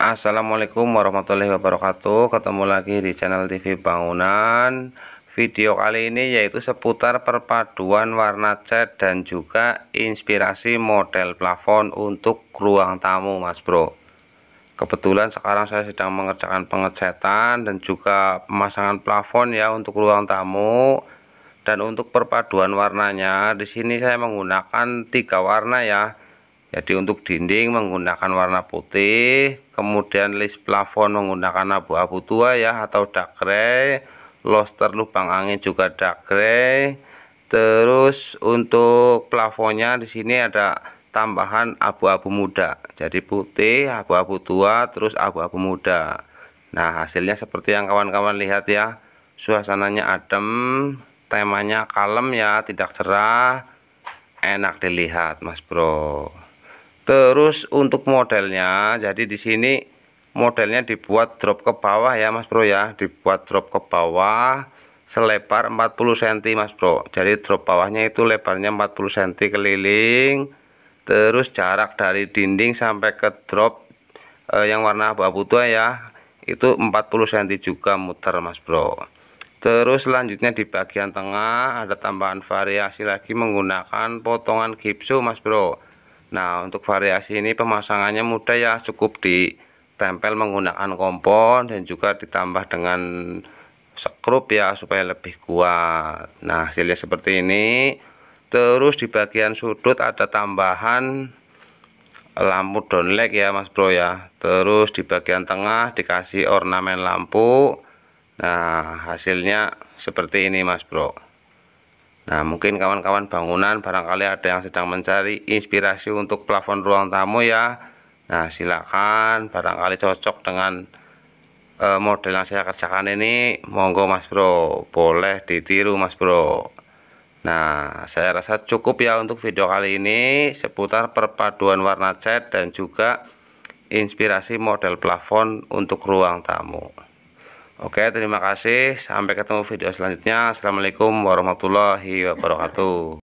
Assalamualaikum warahmatullahi wabarakatuh Ketemu lagi di channel TV Bangunan Video kali ini yaitu seputar perpaduan warna cat dan juga inspirasi model plafon untuk ruang tamu mas bro Kebetulan sekarang saya sedang mengerjakan pengecatan dan juga pemasangan plafon ya untuk ruang tamu Dan untuk perpaduan warnanya di sini saya menggunakan tiga warna ya jadi untuk dinding menggunakan warna putih kemudian list plafon menggunakan abu-abu tua ya atau dark gray loster lubang angin juga dark gray terus untuk plafonnya di sini ada tambahan abu-abu muda jadi putih abu-abu tua terus abu-abu muda nah hasilnya seperti yang kawan-kawan lihat ya suasananya adem temanya kalem ya tidak cerah enak dilihat mas bro Terus untuk modelnya, jadi di sini modelnya dibuat drop ke bawah ya Mas Bro ya, dibuat drop ke bawah selebar 40 cm Mas Bro. Jadi drop bawahnya itu lebarnya 40 cm keliling. Terus jarak dari dinding sampai ke drop eh, yang warna abu-abu tua ya, itu 40 cm juga muter Mas Bro. Terus selanjutnya di bagian tengah ada tambahan variasi lagi menggunakan potongan gipsu Mas Bro Nah untuk variasi ini pemasangannya mudah ya cukup ditempel menggunakan kompon dan juga ditambah dengan sekrup ya supaya lebih kuat nah hasilnya seperti ini terus di bagian sudut ada tambahan lampu downlight ya mas bro ya terus di bagian tengah dikasih ornamen lampu nah hasilnya seperti ini mas bro Nah mungkin kawan-kawan bangunan barangkali ada yang sedang mencari inspirasi untuk plafon ruang tamu ya Nah silakan barangkali cocok dengan uh, model yang saya kerjakan ini monggo mas bro boleh ditiru mas bro Nah saya rasa cukup ya untuk video kali ini seputar perpaduan warna cat dan juga inspirasi model plafon untuk ruang tamu Oke, terima kasih. Sampai ketemu video selanjutnya. Assalamualaikum warahmatullahi wabarakatuh.